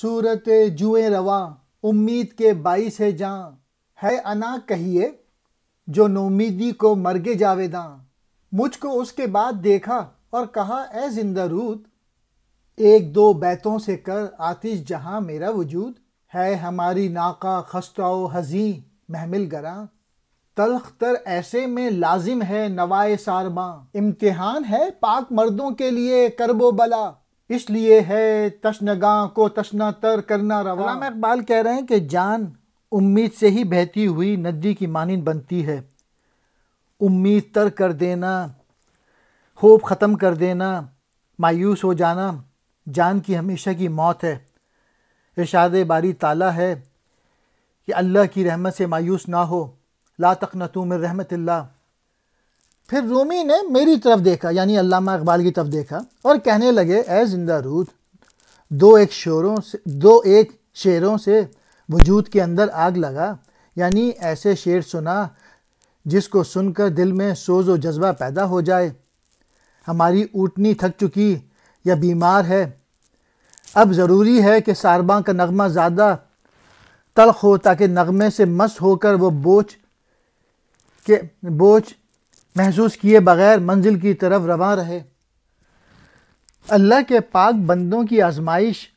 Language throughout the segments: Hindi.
सूरत जुए रवा उम्मीद के बाईस है जहाँ है अना कहिए जो नोमीदी को मरगे जावेदा मुझको उसके बाद देखा और कहा ए जिंदा रूद एक दो बैतों से कर आतिश जहाँ मेरा वजूद है हमारी नाका ख़स्ताओ हजी महमिल गरा तलख तर ऐसे में लाजिम है नवाए सारबा इम्तिहान है पाक मर्दों के लिए करबो बला इसलिए है तशनगा को तशना तर करना रवा इकबाल कह रहे हैं कि जान उम्मीद से ही बहती हुई नदी की मानंद बनती है उम्मीद तर कर देना होप ख़त्म कर देना मायूस हो जाना जान की हमेशा की मौत है इशाद बारी ताला है कि अल्लाह की रहमत से मायूस ना हो ला तकनतूम रहमत ला फिर रूमी ने मेरी तरफ देखा यानी अल्लामा इकबाल की तरफ देखा और कहने लगे ए जिंदा रूद दो एक शोरों से दो एक शेरों से वजूद के अंदर आग लगा यानी ऐसे शेर सुना जिसको सुनकर दिल में सोज व जज्बा पैदा हो जाए हमारी ऊटनी थक चुकी या बीमार है अब ज़रूरी है कि सारबा का नगमा ज़्यादा तलख हो ताकि नगमे से मस होकर वो बोझ के बोझ महसूस किए बगैर मंजिल की तरफ रवा रहे अल्लाह के पाक बंदों की आजमाइश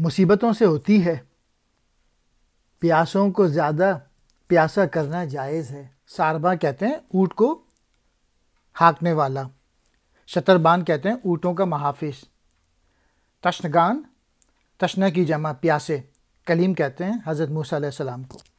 मुसीबतों से होती है प्यासों को ज़्यादा प्यासा करना जायज़ है सारबा कहते हैं ऊँट को हाँकने वाला शतरबान कहते हैं ऊँटों का महाफिस तश्नगान तश्ना की जमा प्यासे कलीम कहते हैं हज़रत मूसा सलाम को